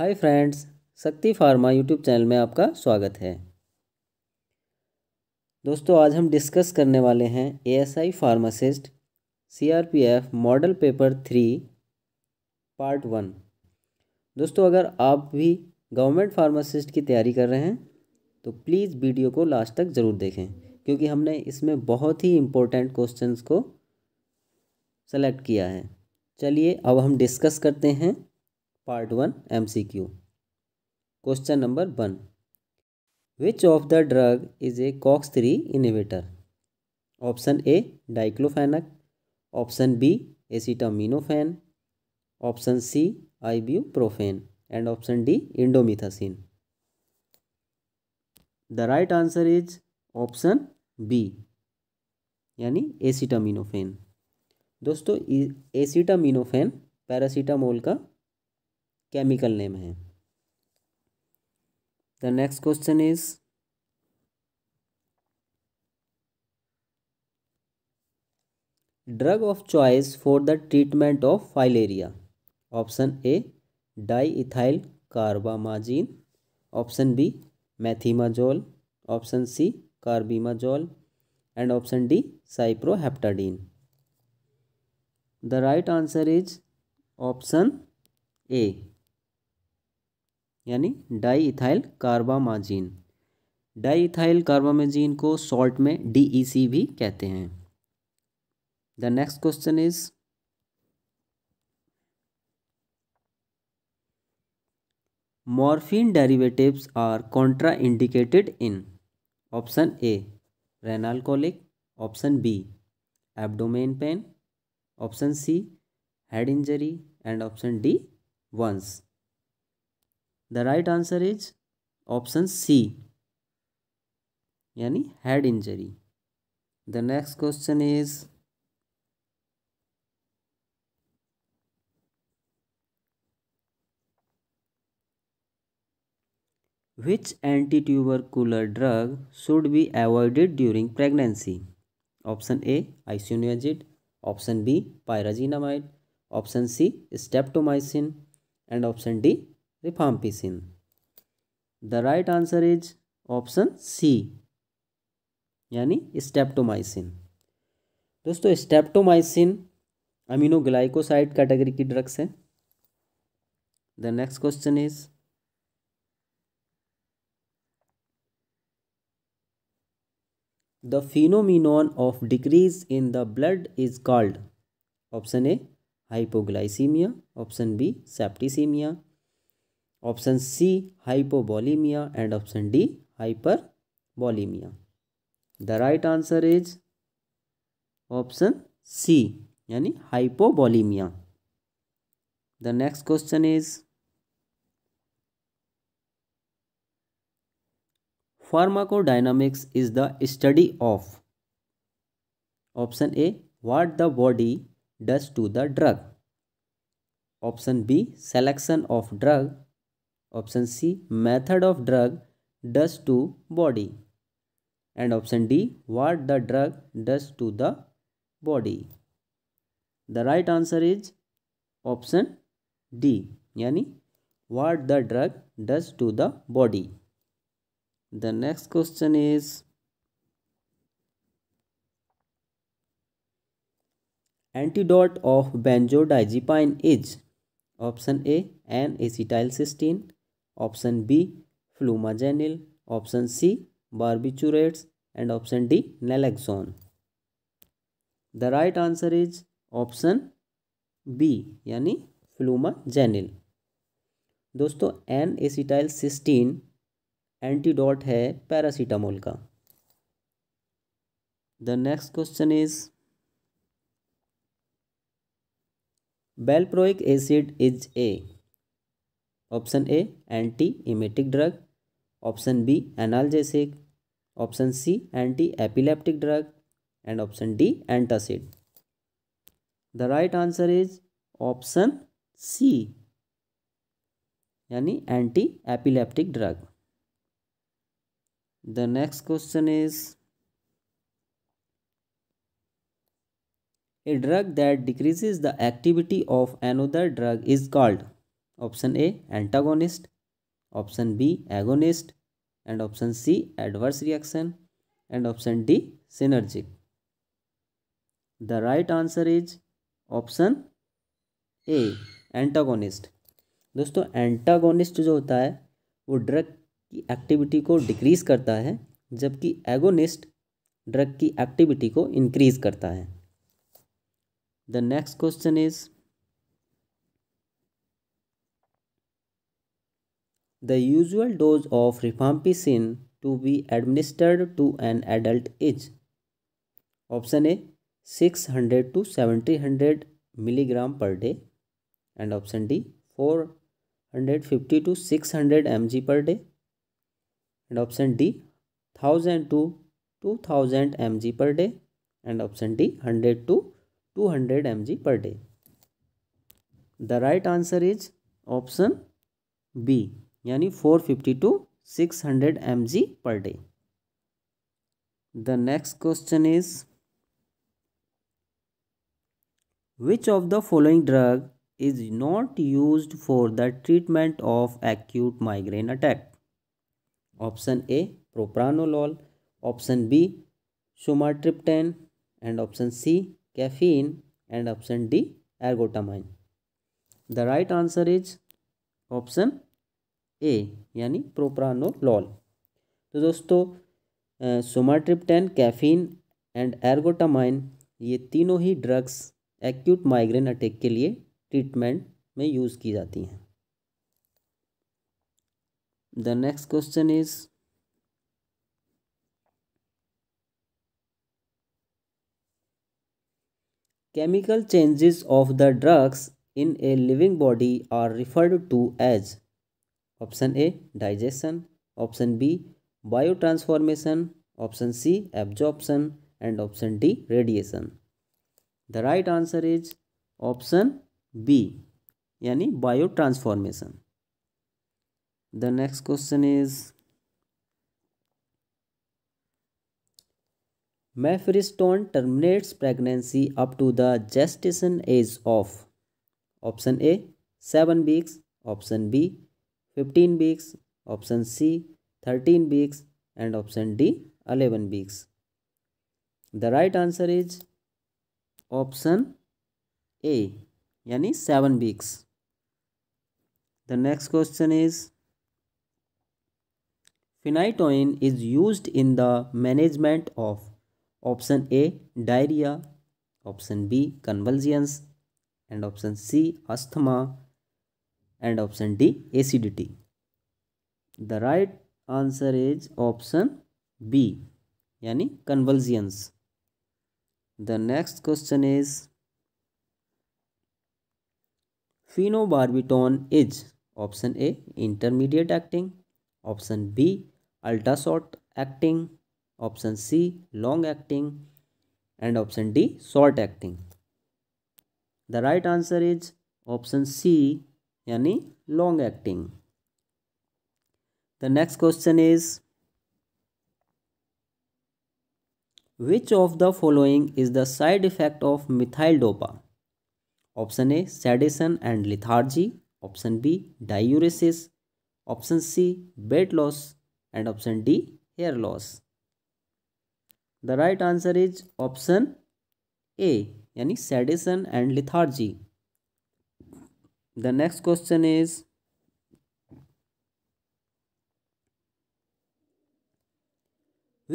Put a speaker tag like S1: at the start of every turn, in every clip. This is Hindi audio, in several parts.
S1: हाय friends Shakti pharma YouTube channel में आपका स्वागत है दोस्तों आज हम डिस्कस करने वाले हैं ASI pharmacist CRPF model paper three part one दोस्तों अगर आप भी गवर्नमेंट फार्मासिस्ट की तैयारी कर रहे हैं तो प्लीज़ वीडियो को लास्ट तक ज़रूर देखें क्योंकि हमने इसमें बहुत ही इम्पोर्टेंट क्वेश्चंस को सेलेक्ट किया है चलिए अब हम डिस्कस करते हैं part one MCQ question number one which of the drug is a COX three inhibitor option A diclofenac option B acetaminophen option C ibuprofen and option D indomethacin the right answer is option B यानी एसिटामिनोफेन दोस्तों एसिटामिनोफेन पैरासीटामोल का केमिकल नेम है the next question is drug of choice for the treatment of filaria option A diethylcarbamazine option B methimazole option C carbimazole and option D cyproheptadine the right answer is option A यानी diethylcarbamazine diethylcarbamazine को सॉल्ट में डी e भी कहते हैं the next question is morphine derivatives are contraindicated in option A renal colic option B abdomen pain option C head injury and option D once The right answer is option C. Yani head injury. The next question is Which antitubercular drug should be avoided during pregnancy? Option A. Isoniazid. Option B. Pyrazinamide. Option C. Streptomycin. And option D. rifampicin the right answer is option C यानी स्टेप्टोमाइसिन दोस्तों स्टेप्टोमाइसिन अमीनोग्लाइकोसाइड कैटेगरी की ड्रग्स है the next question is the phenomenon of decrease in the blood is called option A hypoglycemia option B septicemia option C hypovolemia and option D hypervolemia the right answer is option C यानी hypovolemia the next question is pharmacodynamics is the study of option A what the body does to the drug option B selection of drug option C method of drug does to body and option D what the drug does to the body the right answer is option D यानी what the drug does to the body the next question is antidote of benzodiazepine is option A N acetylcysteine option B flumazenil option C barbiturates and option D naloxone the right answer is option B यानी फ्लूमाजेनिल दोस्तों एन एसिटाइल सिस्टीन एंटीडोट है पैरासीटामोल का the next question is valproic acid is a option A antiemetic drug option B analgesic option C antiepileptic drug and option D antacid. The right answer is option C यानी antiepileptic drug the next question is a drug that decreases the activity of another drug is called option A antagonist option B agonist and option C adverse reaction and option D synergic the right answer is option A antagonist दोस्तों एंटागोनिस्ट जो होता है वो ड्रग की एक्टिविटी को डिक्रीज करता है जबकि एगोनिस्ट ड्रग की एक्टिविटी को इंक्रीज करता है the next question is The usual dose of rifampicin to be administered to an adult is option A 600 to 700 milligram per day and option D 450 to 600 mg per day and option D 1000 to 2000 mg per day and option D 100 to 200 mg per day. The right answer is option B. Yani 450 to 600 mg per day the next question is which of the following drug is not used for the treatment of acute migraine attack option a propranolol option b sumatriptan and option c caffeine and option d ergotamine the right answer is option A यानी प्रोप्रानोलॉल तो दोस्तों सोमाट्रिप्टैन कैफीन एंड एर्गोटामाइन ये तीनों ही ड्रग्स एक्यूट माइग्रेन अटैक के लिए ट्रीटमेंट में यूज़ की जाती हैं the next question is chemical changes of the drugs in a living body are referred to as option A digestion option B bio transformation option C absorption and option D radiation the right answer is option B यानी bio transformation the next question is mifepristone terminates pregnancy up to the gestation age of option A seven weeks option B 15 weeks option c 13 weeks and option d 11 weeks the right answer is option a yani seven beaks. The next question is: phenytoin is used in the management of option A diarrhea, option B convulsions and option C asthma and option D acidity. The right answer is option B yani convulsions. The next question is phenobarbital is option A intermediate acting, option B ultra short acting, option C long acting and option D short acting. The right answer is option C यानी long acting the next question is which of the following is the side effect of methyldopa option A sedation and lethargy option B diuresis option C weight loss and option D hair loss the right answer is option A यानी sedation and lethargy the next question is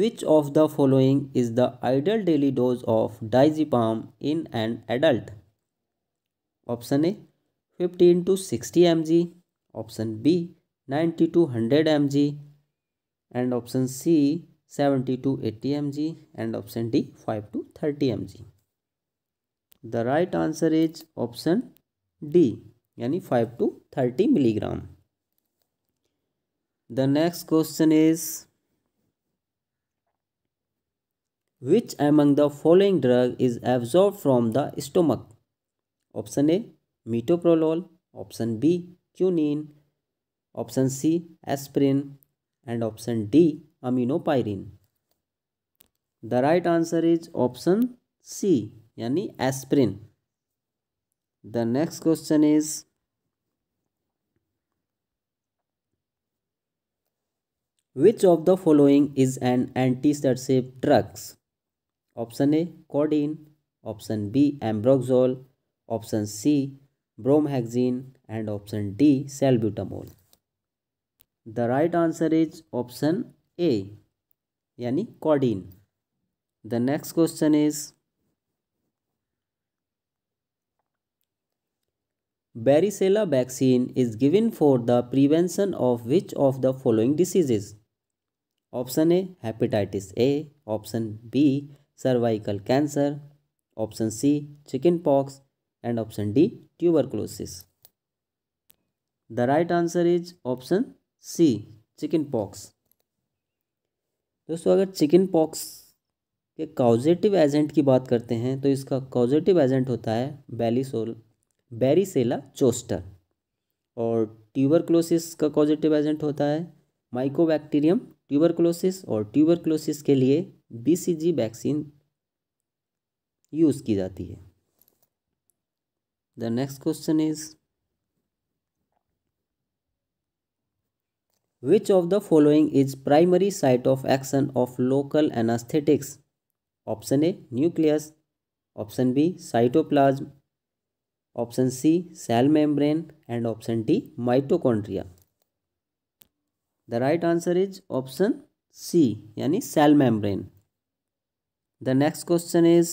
S1: Which of the following is the ideal daily dose of diazepam in an adult? Option A 15 to 60 mg, option B 90 to 100 mg, and option C 70 to 80 mg, and option D 5 to 30 mg. The right answer is option D. यानी five to thirty milligram the next question is which among the following drug is absorb from the stomach option A metoprolol option B quinine option C aspirin and option D aminopyrine the right answer is option C यानी aspirin the next question is which of the following is an anti-sedative drugs option a codeine option b ambroxol option c bromhexine and option d salbutamol the right answer is option a yani codeine the next question is Varicella vaccine is given for the prevention of which of the following diseases? Option A hepatitis A, option B cervical cancer, option C chicken pox and option D tuberculosis. The right answer is option C chicken pox. दोस्तों अगर चिकन पॉक्स के काउजेटिव एजेंट की बात करते हैं तो इसका काउजेटिव एजेंट होता है बेलीसोल बैरिसेला चोस्टर और ट्यूबरक्लोसिस का पॉजिटिव एजेंट होता है माइकोबैक्टीरियम ट्यूबरक्लोसिस और ट्यूबरक्लोसिस के लिए बीसीजी वैक्सीन यूज़ की जाती है the next question is which of the following is primary site of action of local anesthetics option a nucleus option b cytoplasm option C cell membrane and option D mitochondria the right answer is option C यानी cell membrane the next question is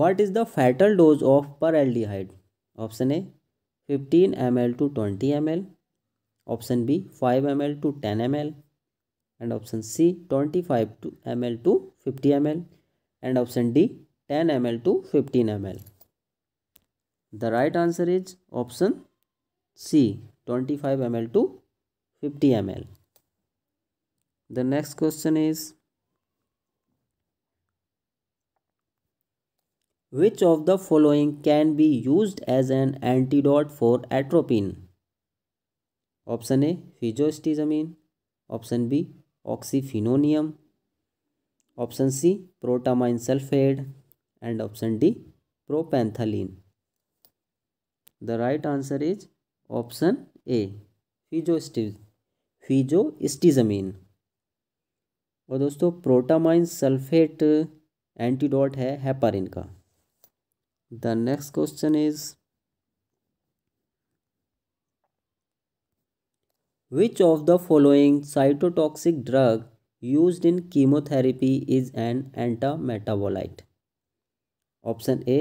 S1: what is the fatal dose of paraldehyde option A fifteen M L to twenty M L option B five M L to ten M L and option C twenty five to M L to fifty M L and option D ten M L to fifteen M L the right answer is option C twenty five M L to fifty M L the next question is which of the following can be use as an antidote for atropine option A physostigmine option B oxyphenonium option C protamine sulphate and option D propantheline the right answer is option A फीजोस्टि फिजोस्टिजमीन और दोस्तों प्रोटामाइन सल्फेट एंटीडोट है हेपारिन का the next question is Which of the following cytotoxic drug used in chemotherapy is an antimetabolite? Option A.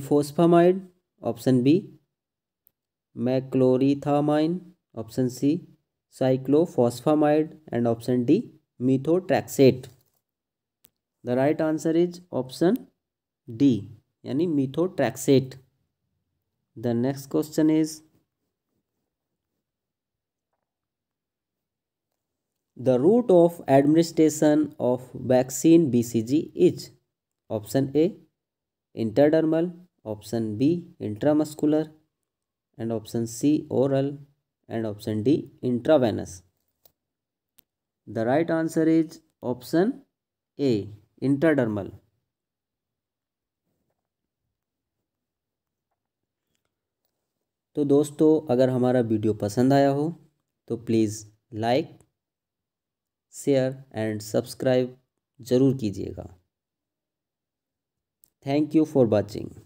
S1: Ifosfamide. Option B. Maclorethamine. Option C. Cyclophosphamide. And option D. Methotrexate. The right answer is option D. यानी methotrexate. The next question is. The route of administration of vaccine B C G is option A intradermal option B intramuscular and option C oral and option D intravenous the right answer is option A intradermal तो दोस्तों अगर हमारा वीडियो पसंद आया हो तो please like like, share and subscribe ज़रूर कीजिएगा थैंक यू फॉर वॉचिंग